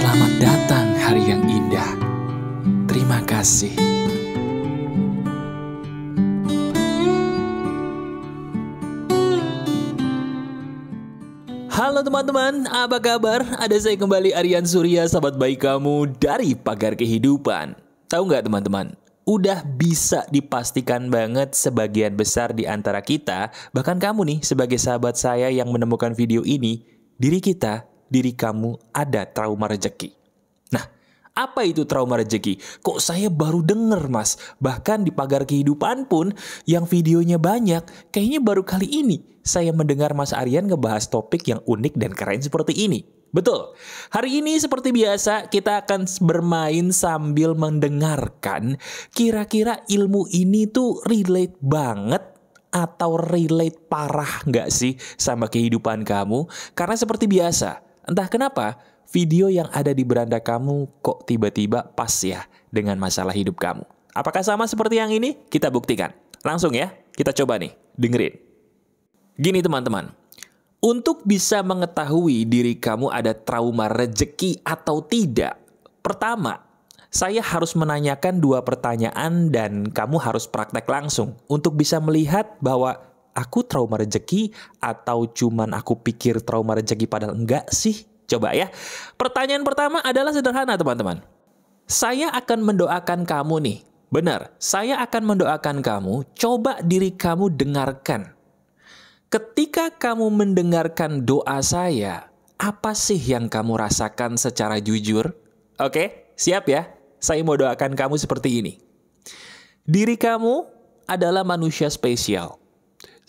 Selamat datang hari yang indah. Terima kasih. Halo teman-teman, apa kabar? Ada saya kembali Aryan Surya, sahabat baik kamu dari Pagar Kehidupan. Tahu nggak teman-teman, udah bisa dipastikan banget sebagian besar di antara kita, bahkan kamu nih sebagai sahabat saya yang menemukan video ini, diri kita diri kamu ada trauma rejeki. Nah, apa itu trauma rejeki? Kok saya baru denger mas? Bahkan di pagar kehidupan pun yang videonya banyak, kayaknya baru kali ini saya mendengar Mas Aryan ngebahas topik yang unik dan keren seperti ini. Betul, hari ini seperti biasa kita akan bermain sambil mendengarkan kira-kira ilmu ini tuh relate banget atau relate parah nggak sih sama kehidupan kamu? Karena seperti biasa, Entah kenapa, video yang ada di beranda kamu kok tiba-tiba pas ya dengan masalah hidup kamu. Apakah sama seperti yang ini? Kita buktikan. Langsung ya, kita coba nih, dengerin. Gini teman-teman, untuk bisa mengetahui diri kamu ada trauma rejeki atau tidak, pertama, saya harus menanyakan dua pertanyaan dan kamu harus praktek langsung untuk bisa melihat bahwa aku trauma rejeki atau cuman aku pikir trauma rejeki padahal enggak sih? Coba ya. Pertanyaan pertama adalah sederhana teman-teman. Saya akan mendoakan kamu nih. Benar, saya akan mendoakan kamu. Coba diri kamu dengarkan. Ketika kamu mendengarkan doa saya, apa sih yang kamu rasakan secara jujur? Oke, siap ya? Saya mau doakan kamu seperti ini. Diri kamu adalah manusia spesial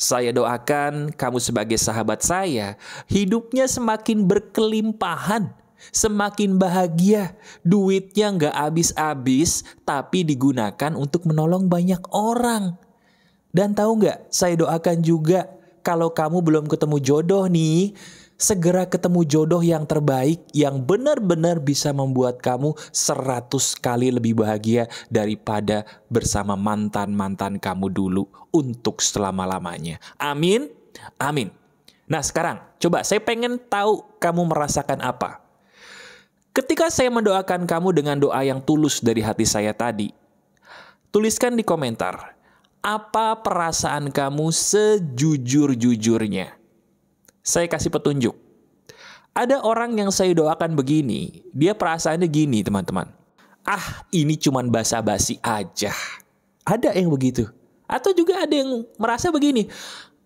saya doakan kamu sebagai sahabat saya, hidupnya semakin berkelimpahan, semakin bahagia, duitnya nggak habis-habis, tapi digunakan untuk menolong banyak orang. Dan tahu nggak, saya doakan juga kalau kamu belum ketemu jodoh nih, segera ketemu jodoh yang terbaik yang benar-benar bisa membuat kamu 100 kali lebih bahagia daripada bersama mantan-mantan kamu dulu untuk selama-lamanya. Amin. Amin. Nah, sekarang coba saya pengen tahu kamu merasakan apa. Ketika saya mendoakan kamu dengan doa yang tulus dari hati saya tadi, tuliskan di komentar apa perasaan kamu sejujur-jujurnya. Saya kasih petunjuk. Ada orang yang saya doakan begini, dia perasaannya gini teman-teman. Ah, ini cuman basa-basi aja. Ada yang begitu. Atau juga ada yang merasa begini,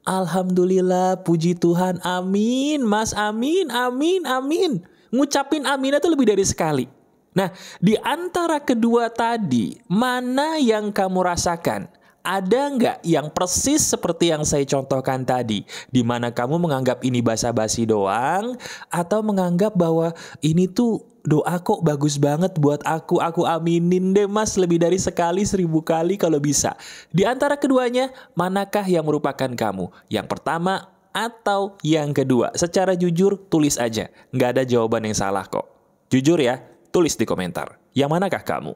Alhamdulillah, puji Tuhan, amin, mas amin, amin, amin. Ngucapin amin itu lebih dari sekali. Nah, di antara kedua tadi, mana yang kamu rasakan? ada nggak yang persis seperti yang saya contohkan tadi, di mana kamu menganggap ini basa-basi doang, atau menganggap bahwa ini tuh doa kok bagus banget buat aku, aku aminin deh mas lebih dari sekali seribu kali kalau bisa. Di antara keduanya, manakah yang merupakan kamu? Yang pertama atau yang kedua? Secara jujur, tulis aja. Nggak ada jawaban yang salah kok. Jujur ya, tulis di komentar. Yang manakah kamu?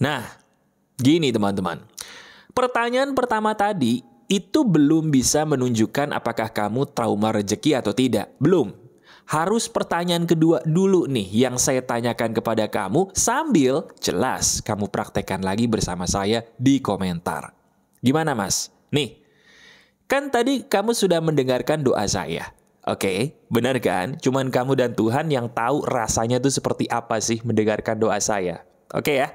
Nah, gini teman-teman pertanyaan pertama tadi itu belum bisa menunjukkan apakah kamu trauma rejeki atau tidak. Belum. Harus pertanyaan kedua dulu nih yang saya tanyakan kepada kamu sambil jelas kamu praktekkan lagi bersama saya di komentar. Gimana mas? Nih, kan tadi kamu sudah mendengarkan doa saya. Oke, okay, benar kan? Cuman kamu dan Tuhan yang tahu rasanya tuh seperti apa sih mendengarkan doa saya. Oke okay ya.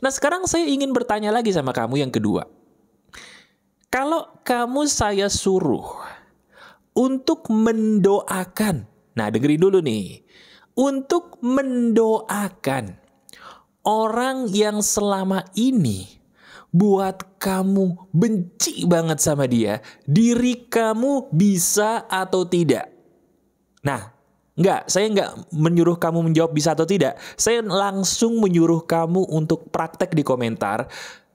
Nah, sekarang saya ingin bertanya lagi sama kamu yang kedua. Kalau kamu saya suruh untuk mendoakan, nah dengerin dulu nih, untuk mendoakan orang yang selama ini buat kamu benci banget sama dia, diri kamu bisa atau tidak. Nah, Enggak, saya enggak menyuruh kamu menjawab bisa atau tidak. Saya langsung menyuruh kamu untuk praktek di komentar.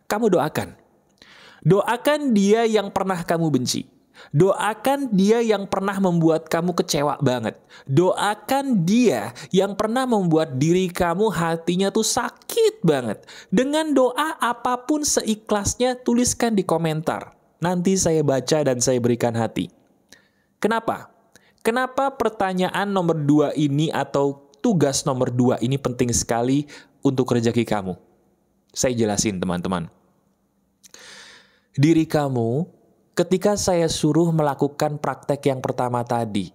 Kamu doakan Doakan dia yang pernah kamu benci. Doakan dia yang pernah membuat kamu kecewa banget. Doakan dia yang pernah membuat diri kamu hatinya tuh sakit banget. Dengan doa apapun seikhlasnya tuliskan di komentar. Nanti saya baca dan saya berikan hati. Kenapa? Kenapa pertanyaan nomor dua ini atau tugas nomor dua ini penting sekali untuk rezeki kamu? Saya jelasin teman-teman diri kamu ketika saya suruh melakukan praktek yang pertama tadi,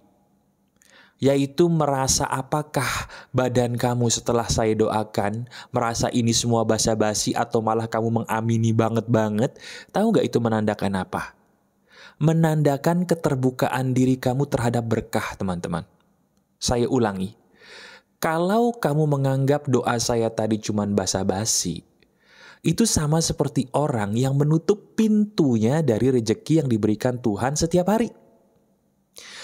yaitu merasa apakah badan kamu setelah saya doakan, merasa ini semua basa-basi atau malah kamu mengamini banget-banget, tahu nggak itu menandakan apa? Menandakan keterbukaan diri kamu terhadap berkah, teman-teman. Saya ulangi, kalau kamu menganggap doa saya tadi cuma basa-basi, itu sama seperti orang yang menutup pintunya dari rejeki yang diberikan Tuhan setiap hari.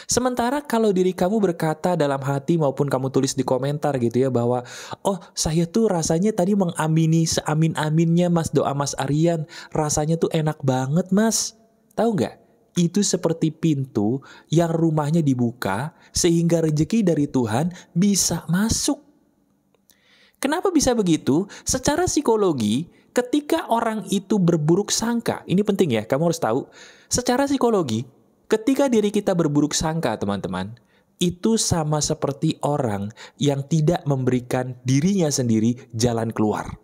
Sementara kalau diri kamu berkata dalam hati maupun kamu tulis di komentar gitu ya bahwa oh saya tuh rasanya tadi mengamini seamin-aminnya mas doa mas Aryan rasanya tuh enak banget mas tahu nggak itu seperti pintu yang rumahnya dibuka sehingga rejeki dari Tuhan bisa masuk. Kenapa bisa begitu? Secara psikologi, Ketika orang itu berburuk sangka, ini penting ya, kamu harus tahu, secara psikologi, ketika diri kita berburuk sangka, teman-teman, itu sama seperti orang yang tidak memberikan dirinya sendiri jalan keluar.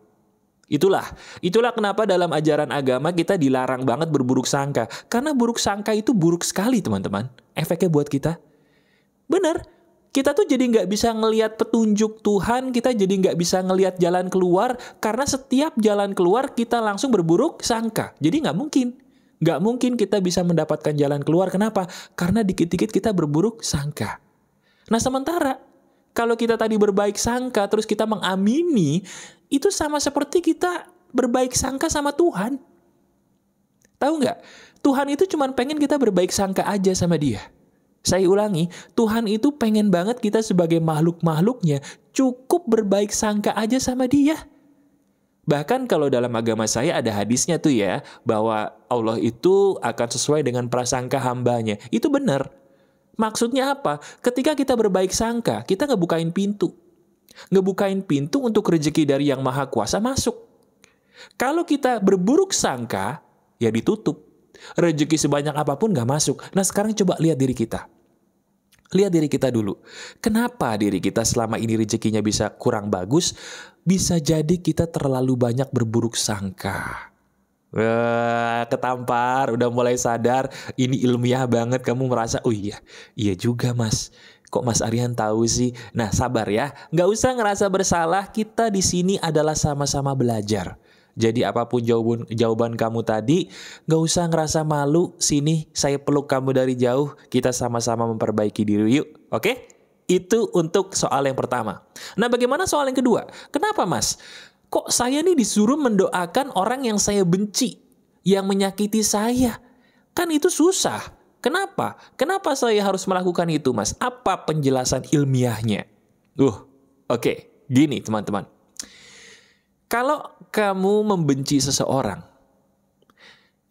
Itulah, itulah kenapa dalam ajaran agama kita dilarang banget berburuk sangka. Karena buruk sangka itu buruk sekali, teman-teman. Efeknya buat kita. Benar, kita tuh jadi nggak bisa ngelihat petunjuk Tuhan, kita jadi nggak bisa ngelihat jalan keluar, karena setiap jalan keluar kita langsung berburuk sangka. Jadi nggak mungkin. Nggak mungkin kita bisa mendapatkan jalan keluar. Kenapa? Karena dikit-dikit kita berburuk sangka. Nah sementara, kalau kita tadi berbaik sangka, terus kita mengamini, itu sama seperti kita berbaik sangka sama Tuhan. Tahu nggak? Tuhan itu cuma pengen kita berbaik sangka aja sama dia. Saya ulangi, Tuhan itu pengen banget kita sebagai makhluk-makhluknya cukup berbaik sangka aja sama dia. Bahkan kalau dalam agama saya ada hadisnya tuh ya, bahwa Allah itu akan sesuai dengan prasangka hambanya. Itu benar. Maksudnya apa? Ketika kita berbaik sangka, kita ngebukain pintu. Ngebukain pintu untuk rezeki dari yang maha kuasa masuk. Kalau kita berburuk sangka, ya ditutup. Rezeki sebanyak apapun gak masuk. Nah sekarang coba lihat diri kita. Lihat diri kita dulu. Kenapa diri kita selama ini rezekinya bisa kurang bagus? Bisa jadi kita terlalu banyak berburuk sangka. Wah, ketampar, udah mulai sadar, ini ilmiah banget kamu merasa, oh iya, iya juga mas. Kok Mas Aryan tahu sih? Nah, sabar ya. Nggak usah ngerasa bersalah, kita di sini adalah sama-sama belajar. Jadi apapun jawaban, jawaban kamu tadi, gak usah ngerasa malu. Sini saya peluk kamu dari jauh. Kita sama-sama memperbaiki diri yuk. Oke? Okay? Itu untuk soal yang pertama. Nah bagaimana soal yang kedua? Kenapa mas? Kok saya nih disuruh mendoakan orang yang saya benci? Yang menyakiti saya? Kan itu susah. Kenapa? Kenapa saya harus melakukan itu, Mas? Apa penjelasan ilmiahnya? Duh, oke, okay. gini teman-teman. Kalau kamu membenci seseorang,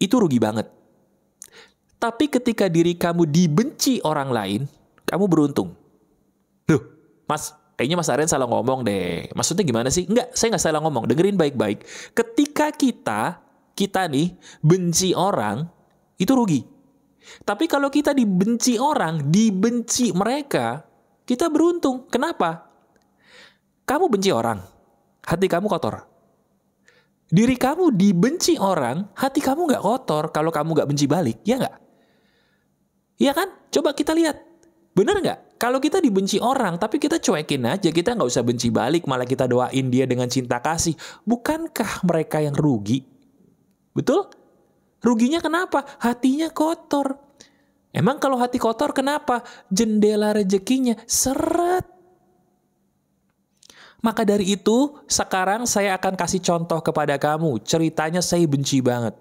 itu rugi banget. Tapi ketika diri kamu dibenci orang lain, kamu beruntung. Duh, Mas, kayaknya Mas Aryan salah ngomong deh. Maksudnya gimana sih? Enggak, saya nggak salah ngomong. Dengerin baik-baik. Ketika kita, kita nih, benci orang, itu rugi. Tapi kalau kita dibenci orang, dibenci mereka, kita beruntung. Kenapa? Kamu benci orang, hati kamu kotor. Diri kamu dibenci orang, hati kamu nggak kotor kalau kamu nggak benci balik, ya nggak? Iya kan? Coba kita lihat. Bener nggak? Kalau kita dibenci orang, tapi kita cuekin aja, kita nggak usah benci balik, malah kita doain dia dengan cinta kasih. Bukankah mereka yang rugi? Betul? Ruginya kenapa? Hatinya kotor. Emang kalau hati kotor kenapa? Jendela rezekinya seret maka dari itu, sekarang saya akan kasih contoh kepada kamu. Ceritanya saya benci banget.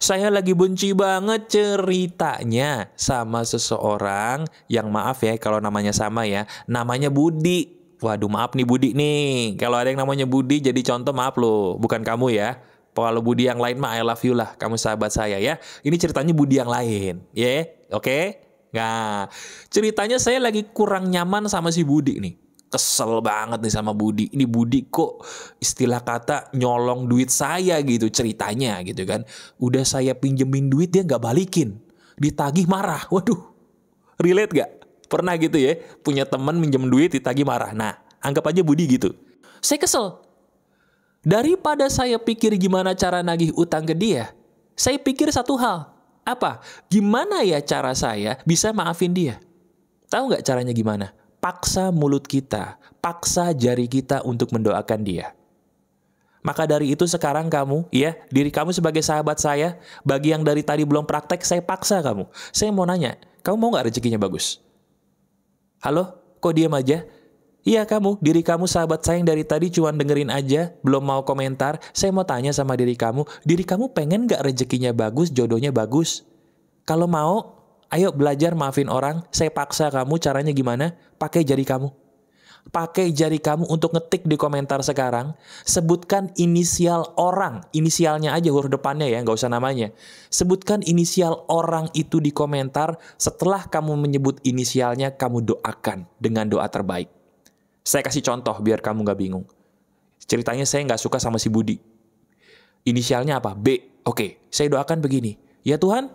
Saya lagi benci banget ceritanya sama seseorang yang maaf ya kalau namanya sama ya. Namanya Budi. Waduh maaf nih Budi nih. Kalau ada yang namanya Budi jadi contoh maaf loh. Bukan kamu ya. Kalau Budi yang lain mah I love you lah. Kamu sahabat saya ya. Ini ceritanya Budi yang lain. Ya yeah? oke? Okay? Nah ceritanya saya lagi kurang nyaman sama si Budi nih kesel banget nih sama Budi. Ini Budi kok istilah kata nyolong duit saya gitu ceritanya gitu kan. Udah saya pinjemin duit dia nggak balikin. Ditagih marah. Waduh, relate gak? Pernah gitu ya, punya temen minjem duit ditagih marah. Nah, anggap aja Budi gitu. Saya kesel. Daripada saya pikir gimana cara nagih utang ke dia, saya pikir satu hal. Apa? Gimana ya cara saya bisa maafin dia? Tahu nggak caranya gimana? paksa mulut kita, paksa jari kita untuk mendoakan dia. Maka dari itu sekarang kamu, ya, diri kamu sebagai sahabat saya, bagi yang dari tadi belum praktek, saya paksa kamu. Saya mau nanya, kamu mau nggak rezekinya bagus? Halo? Kok diam aja? Iya kamu, diri kamu sahabat saya yang dari tadi cuma dengerin aja, belum mau komentar, saya mau tanya sama diri kamu, diri kamu pengen nggak rezekinya bagus, jodohnya bagus? Kalau mau, Ayo belajar maafin orang, saya paksa kamu caranya gimana? Pakai jari kamu. Pakai jari kamu untuk ngetik di komentar sekarang, sebutkan inisial orang, inisialnya aja huruf depannya ya, nggak usah namanya. Sebutkan inisial orang itu di komentar, setelah kamu menyebut inisialnya, kamu doakan dengan doa terbaik. Saya kasih contoh biar kamu nggak bingung. Ceritanya saya nggak suka sama si Budi. Inisialnya apa? B. Oke, saya doakan begini. Ya Tuhan,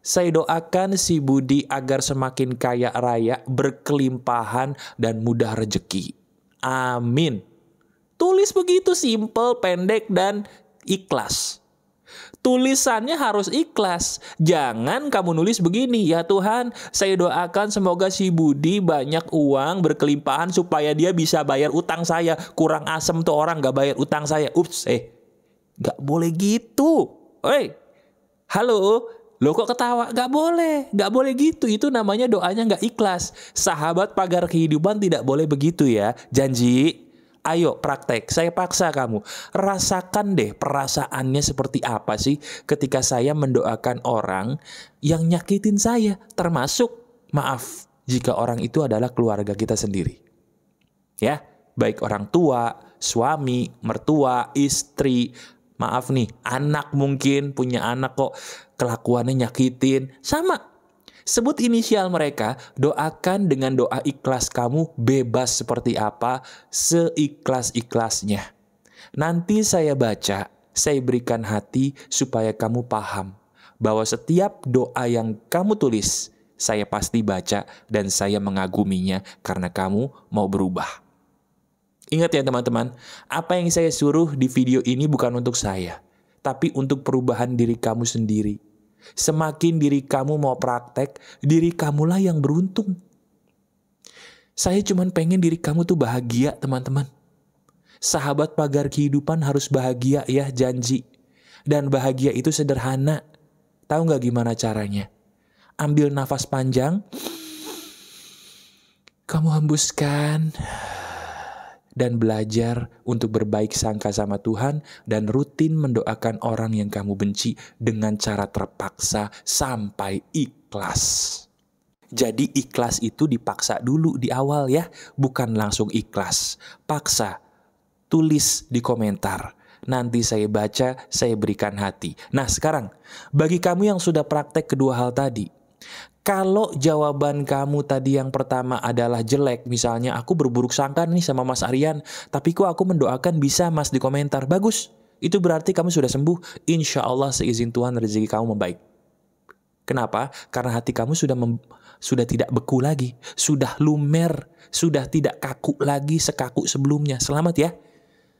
saya doakan si Budi agar semakin kaya raya, berkelimpahan, dan mudah rejeki. Amin. Tulis begitu simple, pendek, dan ikhlas. Tulisannya harus ikhlas. Jangan kamu nulis begini, ya Tuhan, saya doakan semoga si Budi banyak uang berkelimpahan supaya dia bisa bayar utang saya. Kurang asem tuh orang gak bayar utang saya. Ups, eh. Gak boleh gitu. Woi, halo, Lo kok ketawa? Gak boleh, gak boleh gitu. Itu namanya doanya gak ikhlas. Sahabat pagar kehidupan tidak boleh begitu ya. Janji, ayo praktek. Saya paksa kamu. Rasakan deh perasaannya seperti apa sih ketika saya mendoakan orang yang nyakitin saya. Termasuk, maaf, jika orang itu adalah keluarga kita sendiri. Ya, baik orang tua, suami, mertua, istri, maaf nih, anak mungkin punya anak kok kelakuannya nyakitin, sama. Sebut inisial mereka, doakan dengan doa ikhlas kamu bebas seperti apa, seikhlas-ikhlasnya. Nanti saya baca, saya berikan hati supaya kamu paham bahwa setiap doa yang kamu tulis, saya pasti baca dan saya mengaguminya karena kamu mau berubah. Ingat ya teman-teman, apa yang saya suruh di video ini bukan untuk saya, tapi untuk perubahan diri kamu sendiri. Semakin diri kamu mau praktek, diri kamulah yang beruntung. Saya cuma pengen diri kamu tuh bahagia, teman-teman. Sahabat pagar kehidupan harus bahagia ya, janji. Dan bahagia itu sederhana. Tahu nggak gimana caranya? Ambil nafas panjang, kamu hembuskan dan belajar untuk berbaik sangka sama Tuhan dan rutin mendoakan orang yang kamu benci dengan cara terpaksa sampai ikhlas. Jadi ikhlas itu dipaksa dulu di awal ya, bukan langsung ikhlas. Paksa, tulis di komentar. Nanti saya baca, saya berikan hati. Nah sekarang, bagi kamu yang sudah praktek kedua hal tadi, kalau jawaban kamu tadi yang pertama adalah jelek, misalnya aku berburuk sangka nih sama Mas Aryan, tapi kok aku mendoakan bisa Mas di komentar. Bagus, itu berarti kamu sudah sembuh. Insya Allah seizin Tuhan rezeki kamu membaik. Kenapa? Karena hati kamu sudah sudah tidak beku lagi, sudah lumer, sudah tidak kaku lagi sekaku sebelumnya. Selamat ya.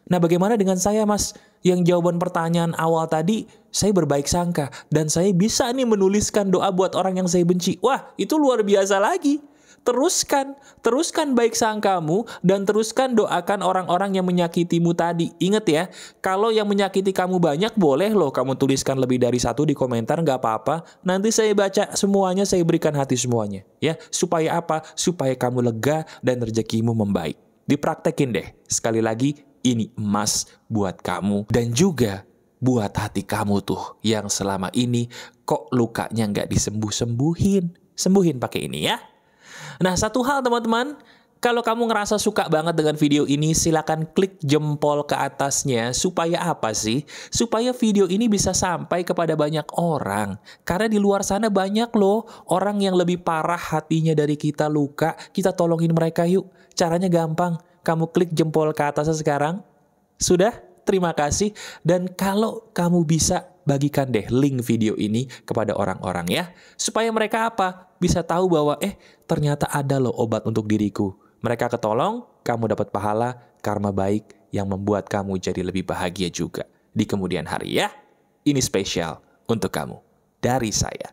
Nah, bagaimana dengan saya, Mas? Yang jawaban pertanyaan awal tadi, saya berbaik sangka dan saya bisa nih menuliskan doa buat orang yang saya benci. Wah, itu luar biasa lagi. Teruskan, teruskan baik sangkamu dan teruskan doakan orang-orang yang menyakitimu tadi. Ingat ya, kalau yang menyakiti kamu banyak, boleh loh kamu tuliskan lebih dari satu di komentar, nggak apa-apa. Nanti saya baca semuanya, saya berikan hati semuanya. Ya, supaya apa? Supaya kamu lega dan rezekimu membaik. Dipraktekin deh. Sekali lagi, ini emas buat kamu dan juga buat hati kamu tuh yang selama ini kok lukanya nggak disembuh-sembuhin. Sembuhin pakai ini ya. Nah satu hal teman-teman, kalau kamu ngerasa suka banget dengan video ini, silahkan klik jempol ke atasnya. Supaya apa sih? Supaya video ini bisa sampai kepada banyak orang. Karena di luar sana banyak loh orang yang lebih parah hatinya dari kita luka. Kita tolongin mereka yuk. Caranya gampang. Kamu klik jempol ke atas sekarang. Sudah? Terima kasih. Dan kalau kamu bisa, bagikan deh link video ini kepada orang-orang ya. Supaya mereka apa? Bisa tahu bahwa, eh ternyata ada loh obat untuk diriku. Mereka ketolong, kamu dapat pahala, karma baik yang membuat kamu jadi lebih bahagia juga di kemudian hari ya. Ini spesial untuk kamu dari saya.